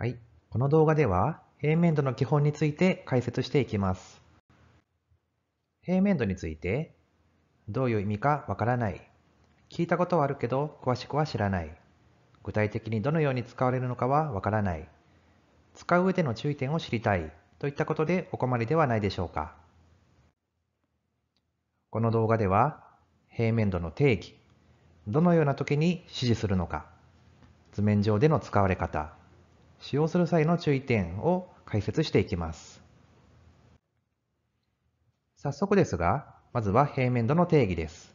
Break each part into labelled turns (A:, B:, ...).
A: はい。この動画では、平面度の基本について解説していきます。平面度について、どういう意味かわからない。聞いたことはあるけど、詳しくは知らない。具体的にどのように使われるのかはわからない。使う上での注意点を知りたい。といったことでお困りではないでしょうか。この動画では、平面度の定義、どのような時に指示するのか、図面上での使われ方、使用する際の注意点を解説していきます。早速ですが、まずは平面度の定義です。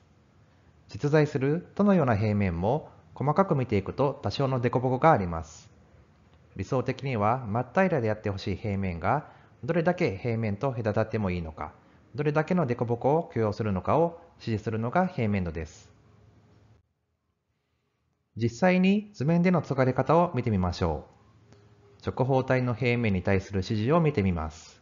A: 実在するどのような平面も細かく見ていくと多少の凸凹があります。理想的には真っ平らでやってほしい平面がどれだけ平面と隔たってもいいのか、どれだけの凸凹を許容するのかを指示するのが平面度です。実際に図面での使われ方を見てみましょう。直方体の平面に対する指示を見てみます。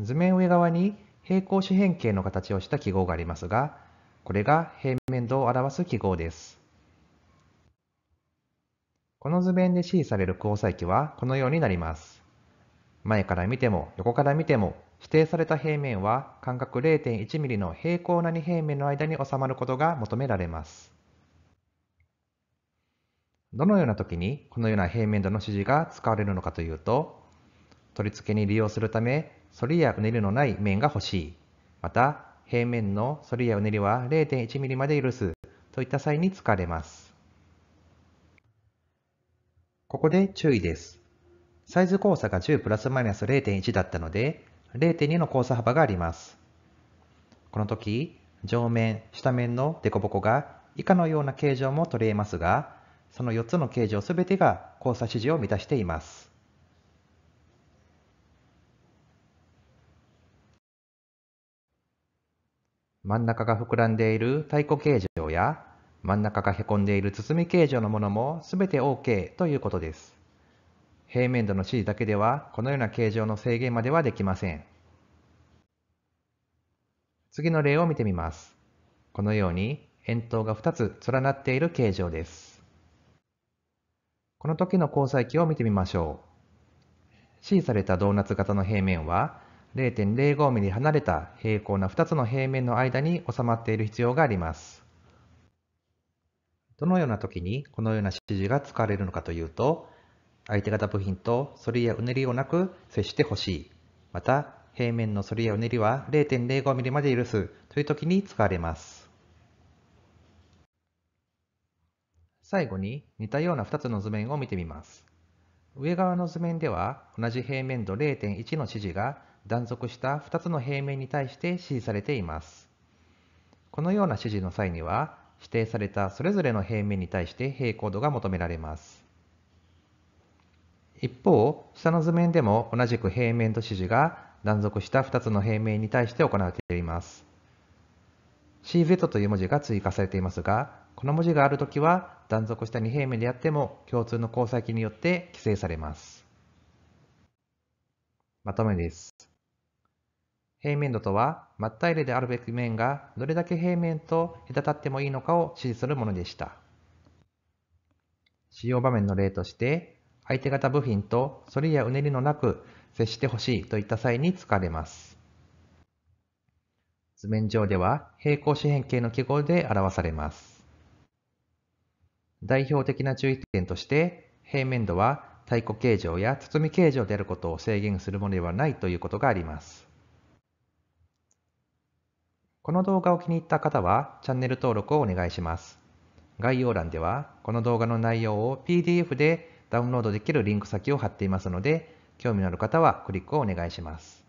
A: 図面上側に平行四辺形の形をした記号がありますが、これが平面度を表す記号です。この図面で指示される交際期はこのようになります。前から見ても横から見ても指定された平面は間隔 0.1mm の平行な2平面の間に収まることが求められます。どのような時にこのような平面度の指示が使われるのかというと、取り付けに利用するため、反りやうねりのない面が欲しい。また、平面の反りやうねりは 0.1mm まで許すといった際に使われます。ここで注意です。サイズ交差が10プラスマイナス0.1だったので、0.2の交差幅があります。この時、上面、下面の凸凹が以下のような形状も取りますが、その4つの形状すべてが交差指示を満たしています。真ん中が膨らんでいる太鼓形状や真ん中がへこんでいる包み形状のものもすべて OK ということです。平面度の指示だけではこのような形状の制限まではできません。次の例を見てみます。このように円筒が2つ連なっている形状です。この時の交際期を見てみましょう。C されたドーナツ型の平面は 0.05mm 離れた平行な2つの平面の間に収まっている必要があります。どのような時にこのような指示が使われるのかというと、相手方部品と反りやうねりをなく接してほしい。また、平面の反りやうねりは 0.05mm まで許すという時に使われます。最後に似たような2つの図面を見てみます。上側の図面では同じ平面度0.1の指示が断続した2つの平面に対して指示されています。このような指示の際には指定されたそれぞれの平面に対して平行度が求められます。一方、下の図面でも同じく平面と指示が断続した2つの平面に対して行われています。CZ という文字が追加されていますが、この文字があるときは断続した2平面であっても共通の交際器によって規制されます。まとめです。平面度とは、真っ平れであるべき面がどれだけ平面と隔たってもいいのかを指示するものでした。使用場面の例として、相手型部品と反りやうねりのなく接してほしいといった際に使われます。図面上では平行四辺形の記号で表されます。代表的な注意点として平面度は太鼓形状や包み形状であることを制限するものではないということがあります。この動画を気に入った方はチャンネル登録をお願いします。概要欄ではこの動画の内容を PDF でダウンロードできるリンク先を貼っていますので興味のある方はクリックをお願いします。